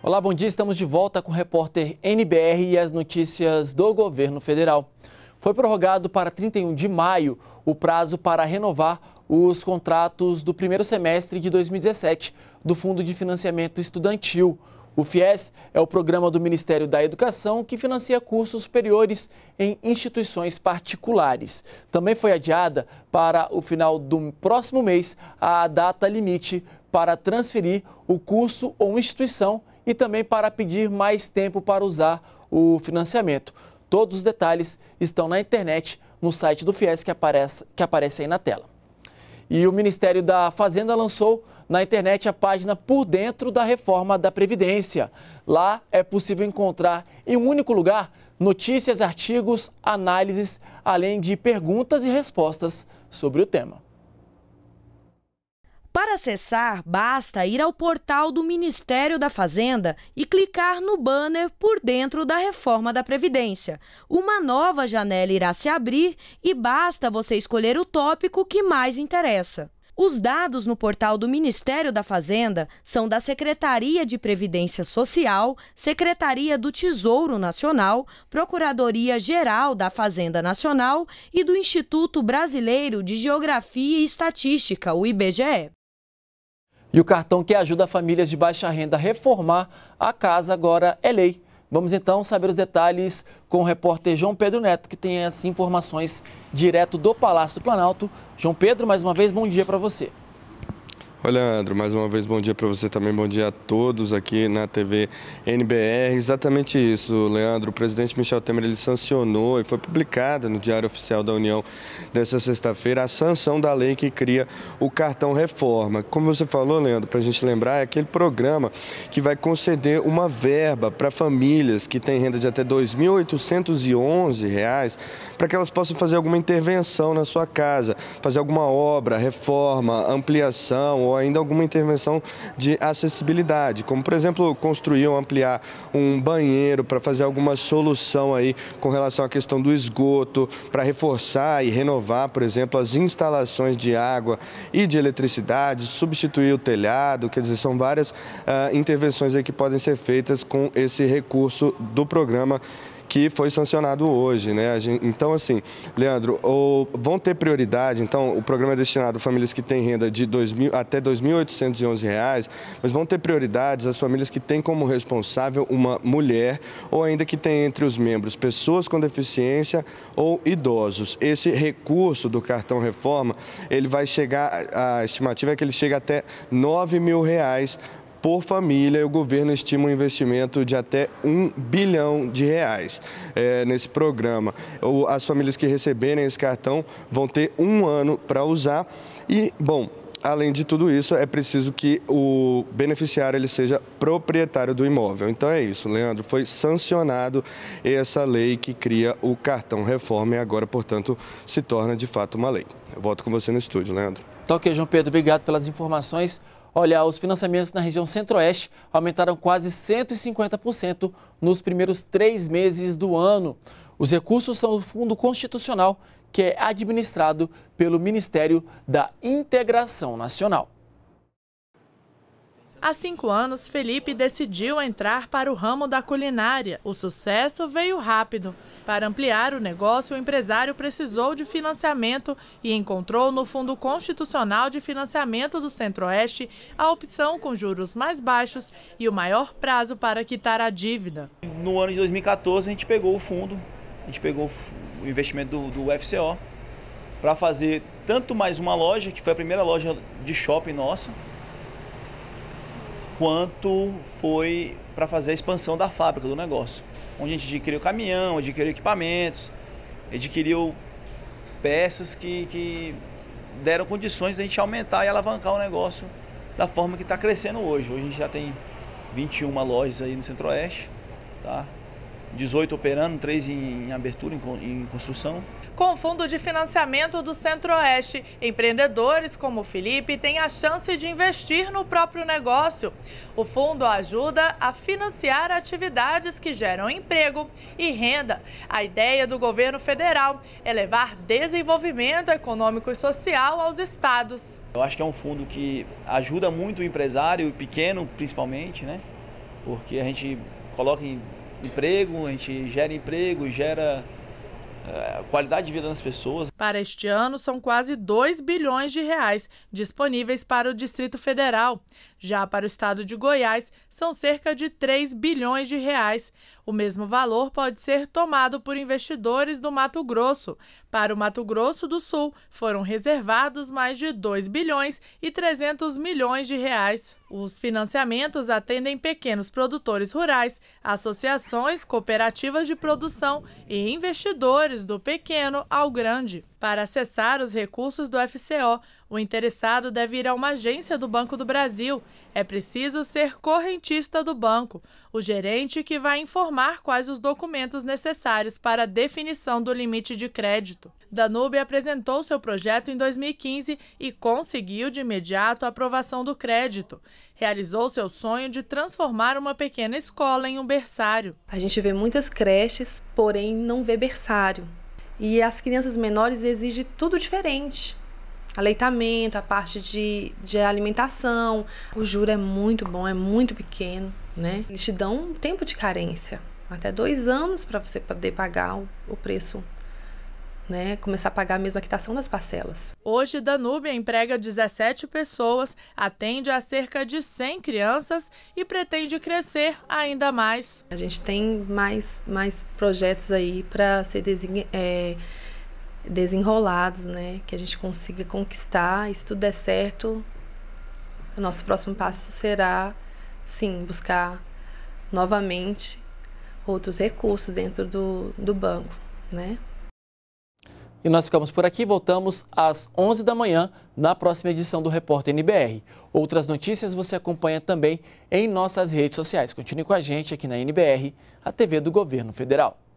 Olá, bom dia. Estamos de volta com o repórter NBR e as notícias do governo federal. Foi prorrogado para 31 de maio o prazo para renovar os contratos do primeiro semestre de 2017 do Fundo de Financiamento Estudantil. O FIES é o programa do Ministério da Educação que financia cursos superiores em instituições particulares. Também foi adiada para o final do próximo mês a data limite para transferir o curso ou instituição e também para pedir mais tempo para usar o financiamento. Todos os detalhes estão na internet, no site do FIES que aparece, que aparece aí na tela. E o Ministério da Fazenda lançou na internet a página Por Dentro da Reforma da Previdência. Lá é possível encontrar em um único lugar notícias, artigos, análises, além de perguntas e respostas sobre o tema. Para acessar, basta ir ao portal do Ministério da Fazenda e clicar no banner por dentro da reforma da Previdência. Uma nova janela irá se abrir e basta você escolher o tópico que mais interessa. Os dados no portal do Ministério da Fazenda são da Secretaria de Previdência Social, Secretaria do Tesouro Nacional, Procuradoria Geral da Fazenda Nacional e do Instituto Brasileiro de Geografia e Estatística, o IBGE. E o cartão que ajuda famílias de baixa renda a reformar a casa agora é lei. Vamos então saber os detalhes com o repórter João Pedro Neto, que tem as informações direto do Palácio do Planalto. João Pedro, mais uma vez, bom dia para você. Olha, Leandro, mais uma vez bom dia para você também, bom dia a todos aqui na TV NBR. Exatamente isso, Leandro. O presidente Michel Temer ele sancionou e foi publicada no Diário Oficial da União dessa sexta-feira a sanção da lei que cria o cartão reforma. Como você falou, Leandro, para a gente lembrar, é aquele programa que vai conceder uma verba para famílias que têm renda de até R$ 2.811 para que elas possam fazer alguma intervenção na sua casa, fazer alguma obra, reforma, ampliação ou ainda alguma intervenção de acessibilidade, como por exemplo construir ou ampliar um banheiro para fazer alguma solução aí com relação à questão do esgoto, para reforçar e renovar, por exemplo, as instalações de água e de eletricidade, substituir o telhado, quer dizer, são várias uh, intervenções aí que podem ser feitas com esse recurso do programa que foi sancionado hoje. Né? Gente, então, assim, Leandro, vão ter prioridade, então, o programa é destinado a famílias que têm renda de 2 mil, até R$ 2.811, mas vão ter prioridades as famílias que têm como responsável uma mulher ou ainda que tem entre os membros pessoas com deficiência ou idosos. Esse recurso do cartão reforma, ele vai chegar, a estimativa é que ele chega até R$ 9 mil reais por família e o governo estima um investimento de até um bilhão de reais é, nesse programa. As famílias que receberem esse cartão vão ter um ano para usar e, bom, além de tudo isso, é preciso que o beneficiário ele seja proprietário do imóvel. Então é isso, Leandro. Foi sancionado essa lei que cria o cartão reforma e agora, portanto, se torna de fato uma lei. Eu volto com você no estúdio, Leandro. Toque ok, João Pedro. Obrigado pelas informações. Olha, os financiamentos na região Centro-Oeste aumentaram quase 150% nos primeiros três meses do ano. Os recursos são do Fundo Constitucional, que é administrado pelo Ministério da Integração Nacional. Há cinco anos, Felipe decidiu entrar para o ramo da culinária. O sucesso veio rápido. Para ampliar o negócio, o empresário precisou de financiamento e encontrou no Fundo Constitucional de Financiamento do Centro-Oeste a opção com juros mais baixos e o maior prazo para quitar a dívida. No ano de 2014, a gente pegou o fundo, a gente pegou o investimento do, do UFCO para fazer tanto mais uma loja, que foi a primeira loja de shopping nossa, quanto foi para fazer a expansão da fábrica, do negócio. Onde a gente adquiriu caminhão, adquiriu equipamentos, adquiriu peças que, que deram condições de a gente aumentar e alavancar o negócio da forma que está crescendo hoje. Hoje a gente já tem 21 lojas aí no Centro-Oeste, tá? 18 operando, 3 em, em abertura, em, em construção. Com o Fundo de Financiamento do Centro-Oeste, empreendedores como Felipe têm a chance de investir no próprio negócio. O fundo ajuda a financiar atividades que geram emprego e renda. A ideia do governo federal é levar desenvolvimento econômico e social aos estados. Eu acho que é um fundo que ajuda muito o empresário, pequeno principalmente, né? Porque a gente coloca em emprego, a gente gera emprego, gera eh, qualidade de vida das pessoas. Para este ano, são quase 2 bilhões de reais disponíveis para o Distrito Federal. Já para o estado de Goiás, são cerca de 3 bilhões de reais. O mesmo valor pode ser tomado por investidores do Mato Grosso. Para o Mato Grosso do Sul, foram reservados mais de 2 bilhões e 300 milhões de reais. Os financiamentos atendem pequenos produtores rurais, associações, cooperativas de produção e investidores do pequeno ao grande. Para acessar os recursos do FCO, o interessado deve ir a uma agência do Banco do Brasil. É preciso ser correntista do banco, o gerente que vai informar quais os documentos necessários para a definição do limite de crédito. Danube apresentou seu projeto em 2015 e conseguiu de imediato a aprovação do crédito. Realizou seu sonho de transformar uma pequena escola em um berçário. A gente vê muitas creches, porém não vê berçário. E as crianças menores exigem tudo diferente aleitamento, a parte de, de alimentação. O juro é muito bom, é muito pequeno, né? Eles te dão um tempo de carência, até dois anos para você poder pagar o, o preço né, começar a pagar a mesma quitação das parcelas. Hoje, Danúbia emprega 17 pessoas, atende a cerca de 100 crianças e pretende crescer ainda mais. A gente tem mais, mais projetos aí para ser desenhado. É desenrolados, né? Que a gente consiga conquistar. E se tudo der certo, o nosso próximo passo será, sim, buscar novamente outros recursos dentro do, do banco, né? E nós ficamos por aqui, voltamos às 11 da manhã na próxima edição do Repórter NBR. Outras notícias você acompanha também em nossas redes sociais. Continue com a gente aqui na NBR, a TV do Governo Federal.